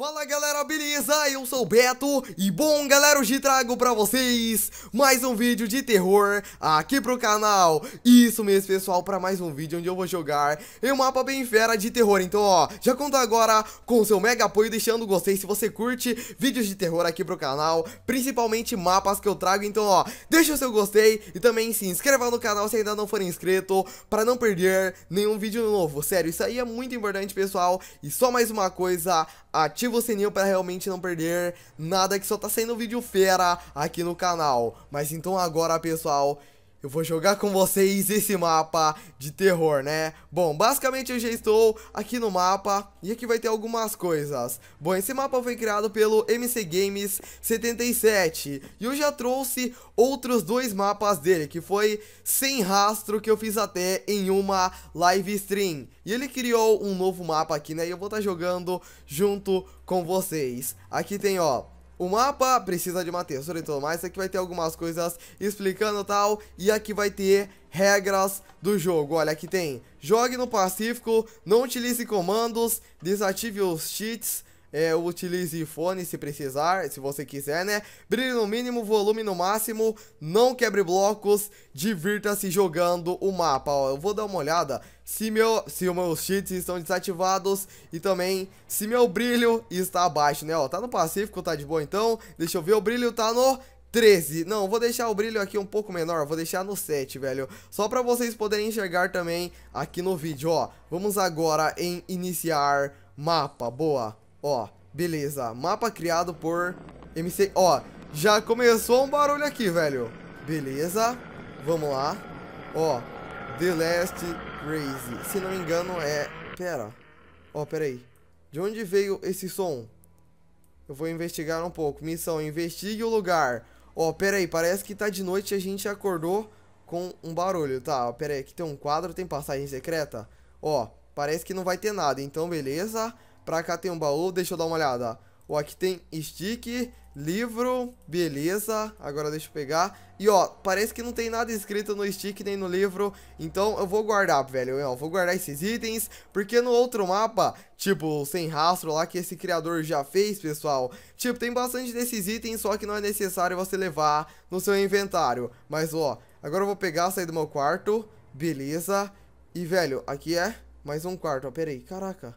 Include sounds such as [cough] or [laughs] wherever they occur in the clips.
Fala galera, beleza? Eu sou o Beto e bom galera, hoje trago pra vocês mais um vídeo de terror aqui pro canal Isso mesmo pessoal, pra mais um vídeo onde eu vou jogar em um mapa bem fera de terror Então ó, já conto agora com o seu mega apoio, deixando o gostei se você curte vídeos de terror aqui pro canal Principalmente mapas que eu trago, então ó, deixa o seu gostei e também se inscreva no canal se ainda não for inscrito Pra não perder nenhum vídeo novo, sério, isso aí é muito importante pessoal E só mais uma coisa, ativa ative o sininho para realmente não perder nada que só tá saindo vídeo fera aqui no canal. Mas então agora, pessoal, eu vou jogar com vocês esse mapa de terror, né? Bom, basicamente eu já estou aqui no mapa e aqui vai ter algumas coisas. Bom, esse mapa foi criado pelo MC Games 77 e eu já trouxe outros dois mapas dele, que foi Sem Rastro, que eu fiz até em uma live stream. E ele criou um novo mapa aqui, né? E eu vou estar tá jogando junto com vocês. Aqui tem, ó, o mapa, precisa de uma tesoura e tudo mais. Aqui vai ter algumas coisas explicando tal. E aqui vai ter regras do jogo. Olha, aqui tem jogue no Pacífico, não utilize comandos, desative os cheats é, utilize fone se precisar, se você quiser, né? Brilho no mínimo, volume no máximo, não quebre blocos, divirta-se jogando o mapa. Ó, eu vou dar uma olhada se, meu, se os meus cheats estão desativados e também se meu brilho está abaixo, né? Ó, tá no Pacífico, tá de boa então. Deixa eu ver, o brilho tá no 13. Não, vou deixar o brilho aqui um pouco menor, vou deixar no 7, velho. Só pra vocês poderem enxergar também aqui no vídeo, ó. Vamos agora em iniciar mapa, boa. Ó, beleza. Mapa criado por MC... Ó, já começou um barulho aqui, velho. Beleza. Vamos lá. Ó, The Last Crazy. Se não me engano é... Pera. Ó, pera aí. De onde veio esse som? Eu vou investigar um pouco. Missão, investigue o lugar. Ó, pera aí. Parece que tá de noite e a gente acordou com um barulho. Tá, ó, pera aí. Aqui tem um quadro, tem passagem secreta. Ó, parece que não vai ter nada. Então, beleza. Beleza. Pra cá tem um baú, deixa eu dar uma olhada. Ó, aqui tem stick, livro, beleza. Agora deixa eu pegar. E ó, parece que não tem nada escrito no stick nem no livro. Então eu vou guardar, velho. Eu vou guardar esses itens. Porque no outro mapa, tipo, sem rastro lá que esse criador já fez, pessoal. Tipo, tem bastante desses itens, só que não é necessário você levar no seu inventário. Mas ó, agora eu vou pegar, sair do meu quarto. Beleza. E velho, aqui é mais um quarto. Ó, pera aí. Caraca.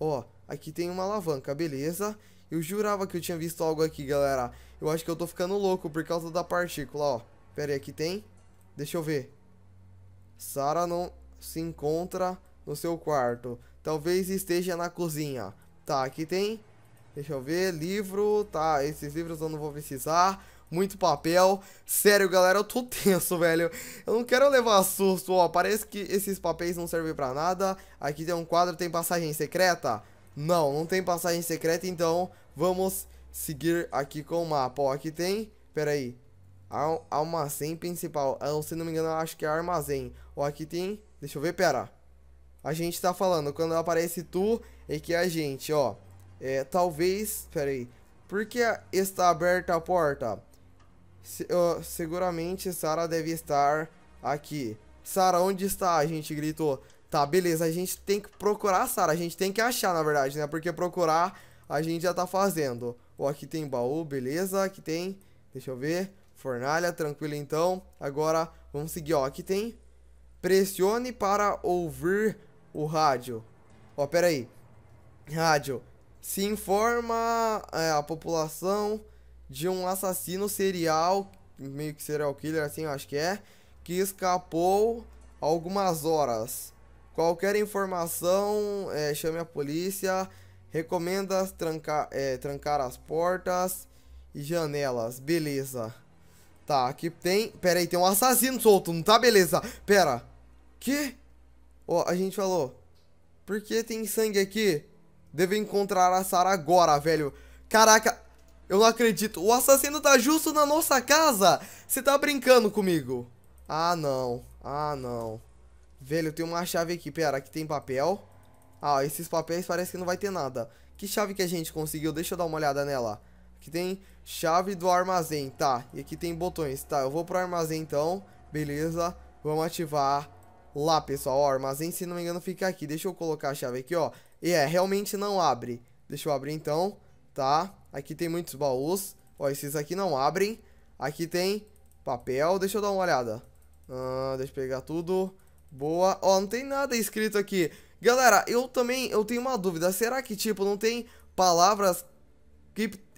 Ó. Aqui tem uma alavanca, beleza. Eu jurava que eu tinha visto algo aqui, galera. Eu acho que eu tô ficando louco por causa da partícula, ó. Pera aí, aqui tem? Deixa eu ver. Sara não se encontra no seu quarto. Talvez esteja na cozinha. Tá, aqui tem... Deixa eu ver, livro, tá, esses livros eu não vou precisar muito papel. Sério, galera, eu tô [laughs] tenso, velho. Eu não quero levar susto, ó. Parece que esses papéis não servem pra nada. Aqui tem um quadro, tem passagem secreta. Não, não tem passagem secreta, então vamos seguir aqui com o mapa. Ó, aqui tem, Pera aí, almacém principal. Ah, eu, se não me engano, acho que é armazém. Ó, aqui tem, deixa eu ver, pera. A gente tá falando, quando aparece tu, é que é a gente, ó. É, talvez, aí. por que está aberta a porta? Se, uh, seguramente Sara deve estar aqui. Sara, onde está? A gente gritou. Tá, beleza, a gente tem que procurar a Sarah, a gente tem que achar, na verdade, né? Porque procurar a gente já tá fazendo. Ó, aqui tem baú, beleza, aqui tem, deixa eu ver, fornalha, tranquilo então. Agora, vamos seguir, ó, aqui tem, pressione para ouvir o rádio. Ó, pera aí, rádio, se informa é, a população de um assassino serial, meio que serial killer assim, eu acho que é, que escapou algumas horas Qualquer informação, é, chame a polícia. Recomenda trancar, é, trancar as portas e janelas. Beleza. Tá, aqui tem... Pera aí, tem um assassino solto, não tá? Beleza. Pera. Que? Ó, oh, a gente falou. Por que tem sangue aqui? Devo encontrar a Sarah agora, velho. Caraca, eu não acredito. O assassino tá justo na nossa casa. Você tá brincando comigo? Ah, não. Ah, não. Velho, eu tenho uma chave aqui. Pera, aqui tem papel. Ah, esses papéis parece que não vai ter nada. Que chave que a gente conseguiu? Deixa eu dar uma olhada nela. Aqui tem chave do armazém, tá. E aqui tem botões, tá. Eu vou pro armazém então. Beleza. Vamos ativar lá, pessoal. Ó, armazém, se não me engano, fica aqui. Deixa eu colocar a chave aqui, ó. E é, realmente não abre. Deixa eu abrir então, tá. Aqui tem muitos baús. Ó, esses aqui não abrem. Aqui tem papel. Deixa eu dar uma olhada. Ah, deixa eu pegar tudo. Boa. Ó, não tem nada escrito aqui. Galera, eu também, eu tenho uma dúvida. Será que, tipo, não tem palavras...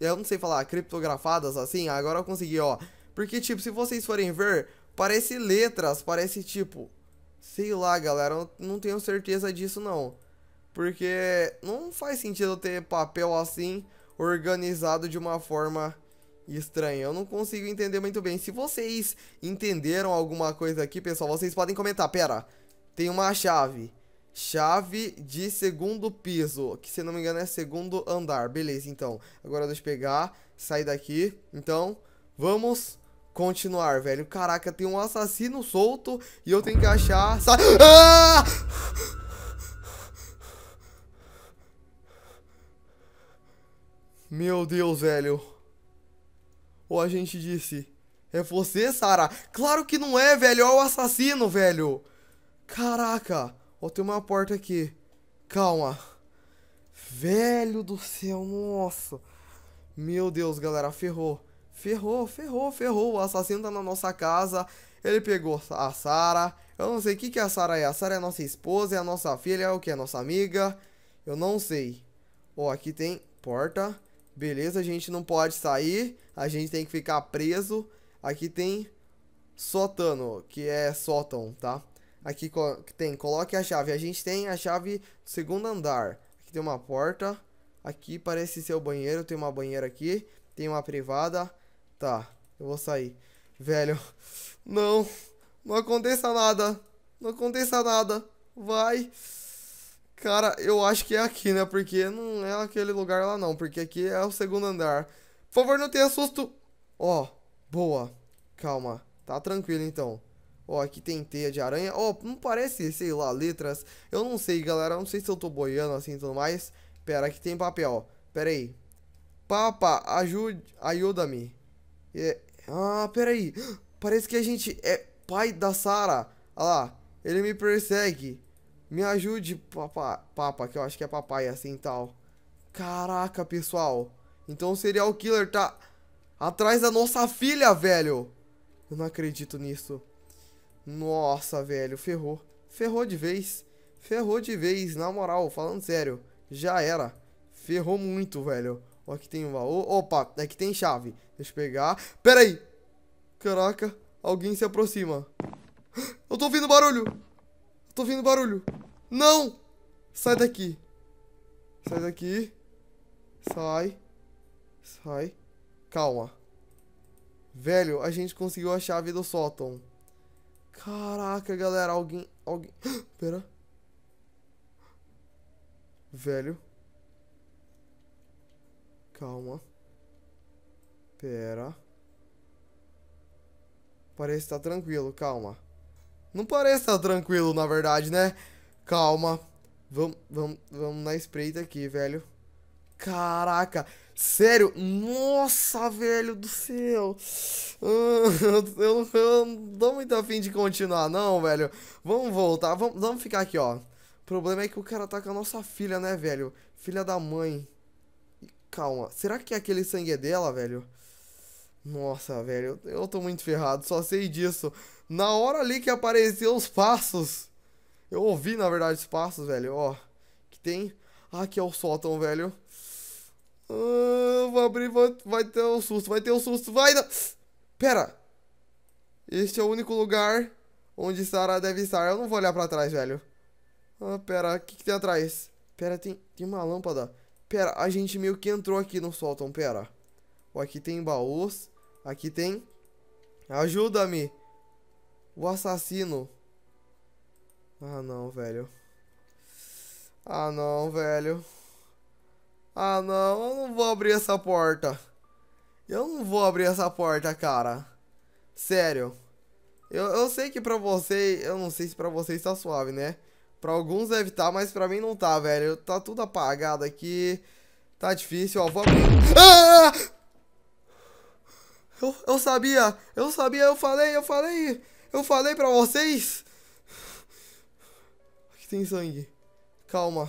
Eu não sei falar, criptografadas, assim? Agora eu consegui, ó. Porque, tipo, se vocês forem ver, parece letras, parece, tipo... Sei lá, galera, eu não tenho certeza disso, não. Porque não faz sentido ter papel assim, organizado de uma forma estranha. Eu não consigo entender muito bem. Se vocês entenderam alguma coisa aqui, pessoal, vocês podem comentar. Pera, tem uma chave. Chave de segundo piso, que se não me engano é segundo andar. Beleza, então. Agora deixa eu pegar, sair daqui. Então, vamos continuar, velho. Caraca, tem um assassino solto e eu tenho que achar... Sa ah! Meu Deus, velho o agente disse: É você, Sara? Claro que não é, velho. É o assassino, velho. Caraca. Ó, tem uma porta aqui. Calma. Velho do céu, nossa. Meu Deus, galera, ferrou. Ferrou, ferrou, ferrou. O assassino tá na nossa casa. Ele pegou a Sara. Eu não sei o que, que a Sara é. A Sara é a nossa esposa, é a nossa filha, é o que? É a nossa amiga. Eu não sei. Ó, aqui tem porta. Beleza, a gente não pode sair, a gente tem que ficar preso. Aqui tem sótano, que é sótão, tá? Aqui tem, coloque a chave. A gente tem a chave do segundo andar. Aqui tem uma porta. Aqui parece ser o banheiro, tem uma banheira aqui. Tem uma privada. Tá, eu vou sair. Velho, [laughs] não, não aconteça nada. Não aconteça nada. Vai. Cara, eu acho que é aqui, né? Porque não é aquele lugar lá não, porque aqui é o segundo andar. Por favor, não tenha susto. Ó, oh, boa. Calma, tá tranquilo então. Ó, oh, aqui tem teia de aranha. Ó, oh, não parece, sei lá, letras. Eu não sei, galera. Eu não sei se eu tô boiando assim e tudo mais. Pera, aqui tem papel. Pera aí. Papa, ajude, ajuda-me. É... Ah, pera aí. [gasps] Parece que a gente é pai da Sara. Olha ah, lá, ele me persegue. Me ajude, papa, papa, que eu acho que é papai assim e tal. Caraca, pessoal. Então o serial killer tá atrás da nossa filha, velho. Eu não acredito nisso. Nossa, velho, ferrou. Ferrou de vez. Ferrou de vez, na moral, falando sério. Já era. Ferrou muito, velho. Ó, aqui tem um baú. Opa, aqui tem chave. Deixa eu pegar. Pera aí. Caraca, alguém se aproxima. [gasps] Eu tô ouvindo barulho. Eu tô ouvindo barulho. Não! Sai daqui. Sai daqui. Sai. Sai. Calma. Velho, a gente conseguiu a chave do sótão. Caraca, galera, alguém... Alguém... [gasps] Pera. Velho. Calma. Pera. Parece estar tá tranquilo, calma. Não parece estar tá tranquilo, na verdade, né? Calma. Vamos vamo, vamo na espreita aqui, velho. Caraca. Sério? Nossa, velho do céu. Eu, [laughs] eu, eu não tô muito afim de continuar, não, velho. Vamos voltar. Vamos, vamos ficar aqui, ó. O problema é que o cara tá com a nossa filha, né, velho? Filha da mãe. Calma. Será que é aquele sangue é dela, velho? Nossa, velho. Eu tô muito ferrado. Só sei disso. Na hora ali que apareceu os passos... Eu ouvi, na verdade, os passos, velho, ó. Que tem. Ah, aqui é o sótão, velho. Ah, vou abrir, vai, vai ter um susto, vai ter um susto, vai! Não. Pera! Este é o único lugar onde Sarah deve estar. Eu não vou olhar pra trás, velho. Ah, pera, o que, que tem atrás? Pera, tem, tem uma lâmpada. Pera, a gente meio que entrou aqui no sótão, pera. Ó, aqui tem baús, aqui tem... Ajuda-me! O assassino ah, não, velho. Ah, não, velho. Ah, não, eu não vou abrir essa porta. Eu não vou abrir essa porta, cara. Sério. Eu, eu sei que pra você... Eu não sei se pra vocês tá suave, né? Pra alguns deve tá, mas pra mim não tá, velho. Tá tudo apagado aqui. Tá difícil, ó. Vou abrir... Ah! Eu, eu sabia! Eu sabia, eu falei, eu falei! Eu falei pra vocês! tem sangue. Calma.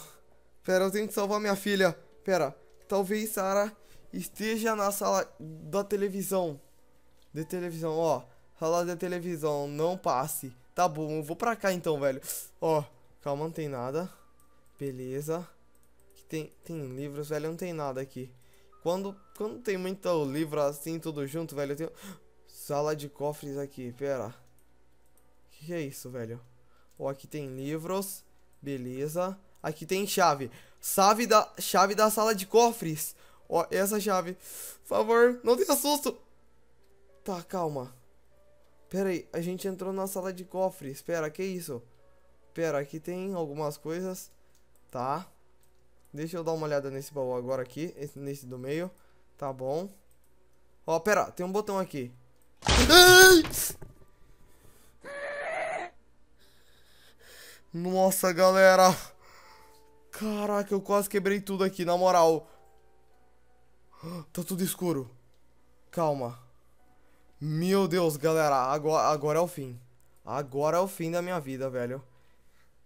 Pera, eu tenho que salvar minha filha. Pera, talvez Sarah esteja na sala da televisão. De televisão, ó. Sala da televisão, não passe. Tá bom, eu vou pra cá então, velho. Ó, calma, não tem nada. Beleza. Tem, tem livros, velho, não tem nada aqui. Quando, quando tem muito livro assim, tudo junto, velho, eu tenho... [gasps] Sala de cofres aqui, pera. O que, que é isso, velho? Ó, aqui tem livros. Beleza. Aqui tem chave. Chave da, chave da sala de cofres. Ó, essa chave. Por favor, não tenha susto. Tá, calma. Pera aí, a gente entrou na sala de cofres. Pera, que isso? Pera, aqui tem algumas coisas. Tá. Deixa eu dar uma olhada nesse baú agora aqui. Nesse do meio. Tá bom. Ó, pera, tem um botão aqui. Nossa, galera. Caraca, eu quase quebrei tudo aqui, na moral. Tá tudo escuro. Calma. Meu Deus, galera. Agora, agora é o fim. Agora é o fim da minha vida, velho.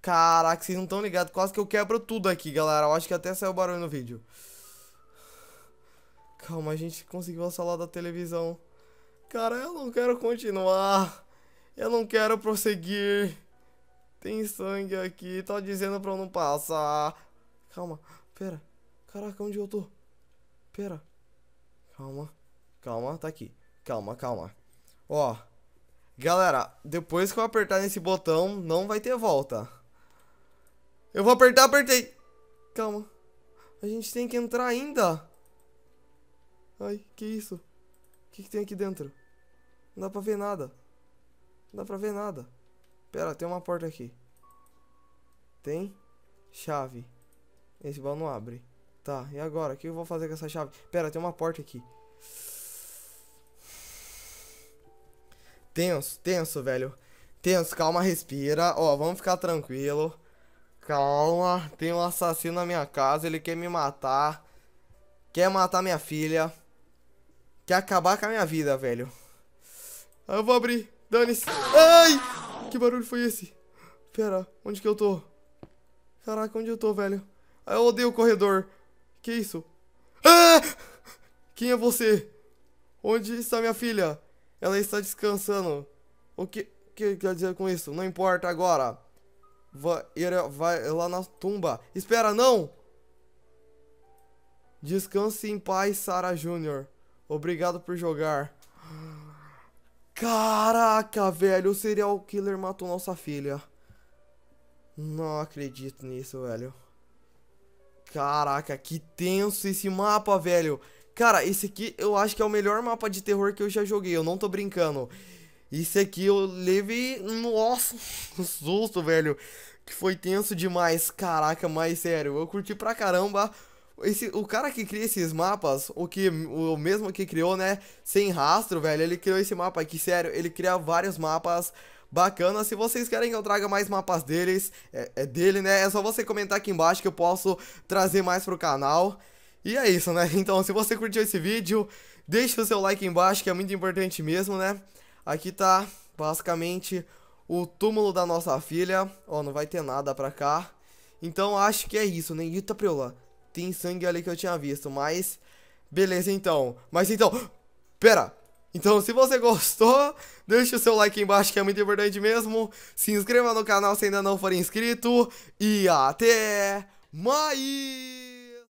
Caraca, vocês não estão ligados. Quase que eu quebro tudo aqui, galera. Eu acho que até saiu barulho no vídeo. Calma, a gente conseguiu assolar da televisão. Cara, eu não quero continuar. Eu não quero prosseguir. Tem sangue aqui, tá dizendo pra eu não passar. Calma, pera. Caraca, onde eu tô? Pera. Calma, calma, tá aqui. Calma, calma. Ó, galera, depois que eu apertar nesse botão, não vai ter volta. Eu vou apertar, apertei. Calma. A gente tem que entrar ainda. Ai, que isso? O que, que tem aqui dentro? Não dá pra ver nada. Não dá pra ver nada. Pera, tem uma porta aqui. Tem chave. Esse baú não abre. Tá, e agora? O que eu vou fazer com essa chave? Pera, tem uma porta aqui. Tenso, tenso, velho. Tenso, calma, respira. Ó, vamos ficar tranquilo. Calma, tem um assassino na minha casa, ele quer me matar. Quer matar minha filha. Quer acabar com a minha vida, velho. Eu vou abrir. Dane-se. Ai! que barulho foi esse? Pera, onde que eu tô? Caraca, onde eu tô, velho? Ah, eu odeio o corredor. Que isso? Ah! Quem é você? Onde está minha filha? Ela está descansando. O que, que quer dizer com isso? Não importa agora. Vai, vai lá na tumba. Espera, não! Descanse em paz, Sarah Jr. Obrigado por jogar. Caraca, velho, o serial killer matou nossa filha. Não acredito nisso, velho. Caraca, que tenso esse mapa, velho. Cara, esse aqui eu acho que é o melhor mapa de terror que eu já joguei, eu não tô brincando. Esse aqui eu levei, nossa, [laughs] um susto, velho. Que foi tenso demais, caraca, mas sério, eu curti pra caramba. Esse, o cara que cria esses mapas, o que o mesmo que criou, né? Sem rastro, velho. Ele criou esse mapa aqui, sério. Ele cria vários mapas bacanas. Se vocês querem que eu traga mais mapas deles, é, é dele, né? É só você comentar aqui embaixo que eu posso trazer mais pro canal. E é isso, né? [laughs] Então, se você curtiu esse vídeo, deixe o seu like embaixo, que é muito importante mesmo, né? Aqui tá, basicamente, o túmulo da nossa filha. Ó, não vai ter nada pra cá. Então, acho que é isso, né? Eita, preula tem sangue ali que eu tinha visto, mas... Beleza, então. Mas então... Pera! Então, se você gostou, deixe o seu like embaixo que é muito importante mesmo. Se inscreva no canal se ainda não for inscrito. E até mais!